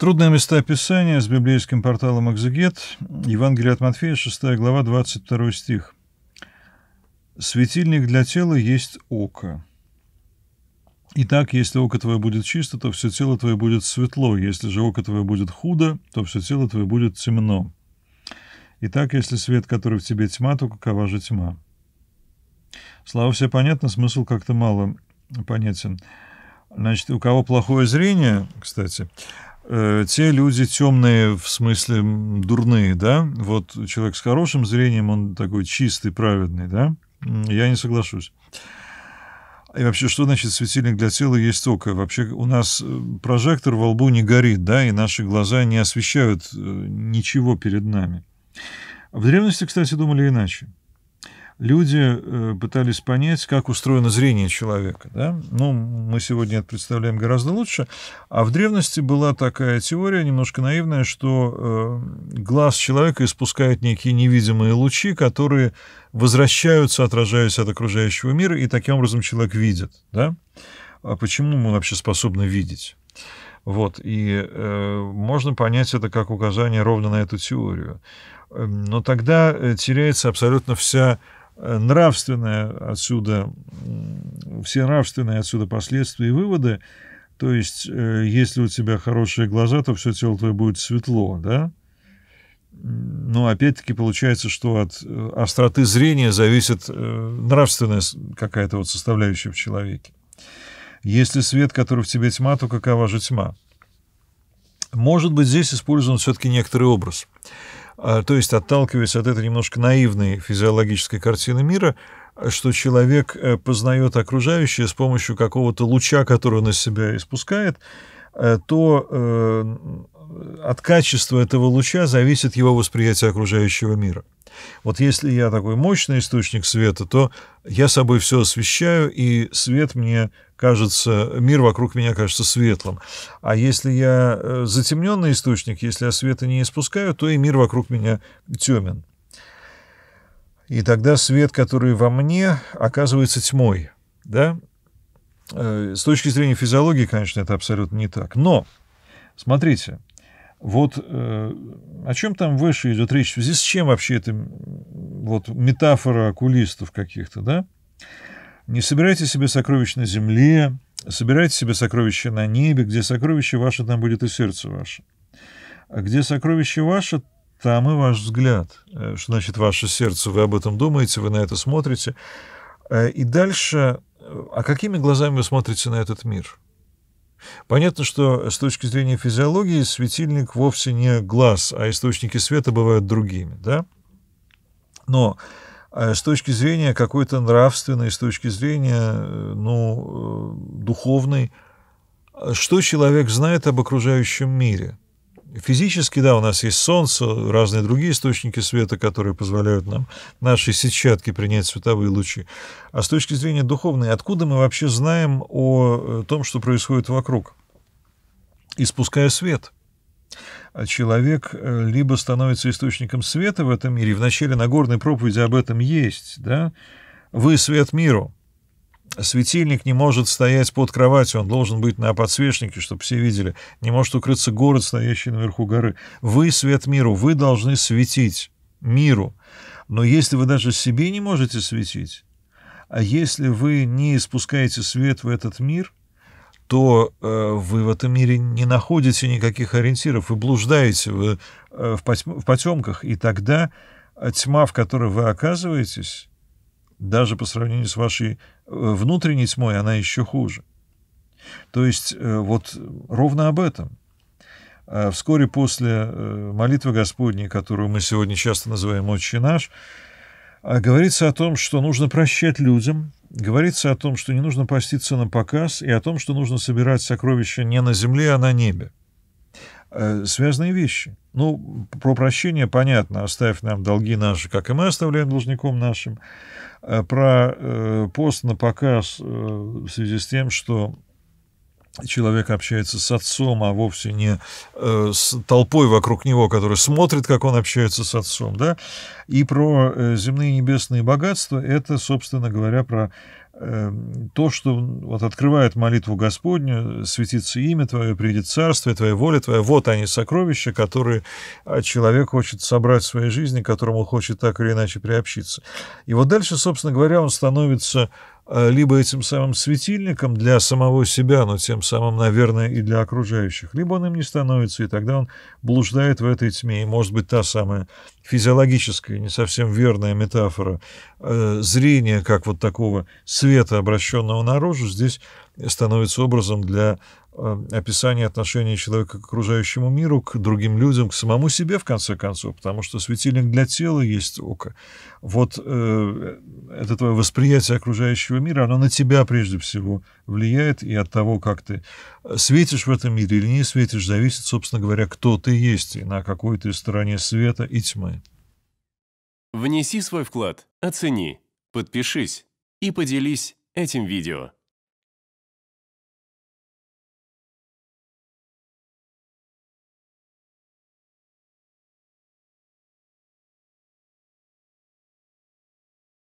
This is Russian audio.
Трудные места описания с библейским порталом «Экзегет», Евангелие от Матфея, 6 глава, 22 стих. «Светильник для тела есть око. Итак, если око твое будет чисто, то все тело твое будет светло, если же око твое будет худо, то все тело твое будет темно. Итак, если свет, который в тебе тьма, то какова же тьма?» Слава все понятно, смысл как-то мало понятен. Значит, у кого плохое зрение, кстати, Э, те люди темные, в смысле дурные, да? Вот человек с хорошим зрением, он такой чистый, праведный, да? Я не соглашусь. И вообще, что значит светильник для тела есть око? Вообще у нас э, прожектор во лбу не горит, да, и наши глаза не освещают э, ничего перед нами. В древности, кстати, думали иначе люди э, пытались понять, как устроено зрение человека. Да? Ну, мы сегодня это представляем гораздо лучше. А в древности была такая теория, немножко наивная, что э, глаз человека испускает некие невидимые лучи, которые возвращаются, отражаясь от окружающего мира, и таким образом человек видит. Да? А почему мы вообще способны видеть? Вот, и э, можно понять это как указание ровно на эту теорию. Эм, но тогда э, теряется абсолютно вся Э, нравственное отсюда, все нравственные отсюда последствия и выводы. То есть, э, если у тебя хорошие глаза, то все тело твое будет светло, да? Но ну, опять-таки получается, что от э, остроты зрения зависит нравственная какая-то вот составляющая в человеке. Если свет, который в тебе тьма, то какова же тьма? Может быть, здесь использован все-таки некоторый образ. А, то есть отталкиваясь от этой немножко наивной физиологической картины мира, что человек э, познает окружающее с помощью какого-то луча, который он из себя испускает, э, то э, от качества этого луча зависит его восприятие окружающего мира. Вот если я такой мощный источник света, то я собой все освещаю, и свет мне кажется, мир вокруг меня кажется светлым. А если я э, затемненный источник, если я света не испускаю, то и мир вокруг меня темен. И тогда свет, который во мне, оказывается тьмой. Да? Э, с точки зрения физиологии, конечно, это абсолютно не так. Но, смотрите, вот э, о чем там выше идет речь, в связи с чем вообще это вот метафора окулистов каких-то, да? Не собирайте себе сокровищ на земле, собирайте себе сокровища на небе, где сокровище ваше, там будет и сердце ваше. А где сокровище ваше, там и ваш взгляд. Э, что значит ваше сердце? Вы об этом думаете, вы на это смотрите. Э, и дальше, э, а какими глазами вы смотрите на этот мир? Понятно, что с точки зрения физиологии светильник вовсе не глаз, а источники света бывают другими, да? Но а с точки зрения какой-то нравственной, с точки зрения э, ну, э, духовной, что человек знает об окружающем мире. Физически, да, у нас есть солнце, разные другие источники света, которые позволяют нам, нашей сетчатке, принять световые лучи. А с точки зрения духовной, откуда мы вообще знаем о э, том, что происходит вокруг? Испуская свет – а человек э, либо становится источником света в этом мире, и в начале Нагорной проповеди об этом есть, да, «Вы свет миру». Светильник не может стоять под кроватью, он должен быть на подсвечнике, чтобы все видели. Не может укрыться город, стоящий наверху горы. Вы свет миру, вы должны светить миру. Но если вы даже себе не можете светить, а если вы не испускаете свет в этот мир – то э, вы в этом мире не находите никаких ориентиров, вы блуждаете вы, э, в, потьм, в потемках, и тогда э, тьма, в которой вы оказываетесь, даже по сравнению с вашей э, внутренней тьмой, она еще хуже. То есть э, вот ровно об этом. А вскоре после э, молитвы Господней, которую мы сегодня часто называем «Отче наш», говорится о том, что нужно прощать людям – говорится о том, что не нужно поститься на показ и о том, что нужно собирать сокровища не на земле, а на небе. Э, связанные вещи. Ну, про прощение понятно, оставь нам долги наши, как и мы оставляем должником нашим. Э, про э, пост на показ в связи с тем, что человек общается с отцом, а вовсе не э, с толпой вокруг него, которая смотрит, как он общается с отцом, да, и про э, земные небесные богатства, это, собственно говоря, про э, то, что вот открывает молитву Господню, светится имя Твое, придет царствие Твоя воля Твоя, вот они сокровища, которые а, человек хочет собрать в своей жизни, которому он хочет так или иначе приобщиться. И вот дальше, собственно говоря, он становится Э, либо этим самым светильником для самого себя, но тем самым, наверное, и для окружающих, либо он им не становится, и тогда он блуждает в этой тьме, и, может быть, та самая физиологическая, не совсем верная метафора э, зрения, как вот такого света, обращенного наружу, здесь становится образом для Э, описание отношения человека к окружающему миру, к другим людям, к самому себе, в конце концов, потому что светильник для тела есть око. Вот э, это твое восприятие окружающего мира, оно на тебя прежде всего влияет, и от того, как ты э, светишь в этом мире или не светишь, зависит, собственно говоря, кто ты есть и на какой ты стороне света и тьмы. Внеси свой вклад, оцени, подпишись и поделись этим видео.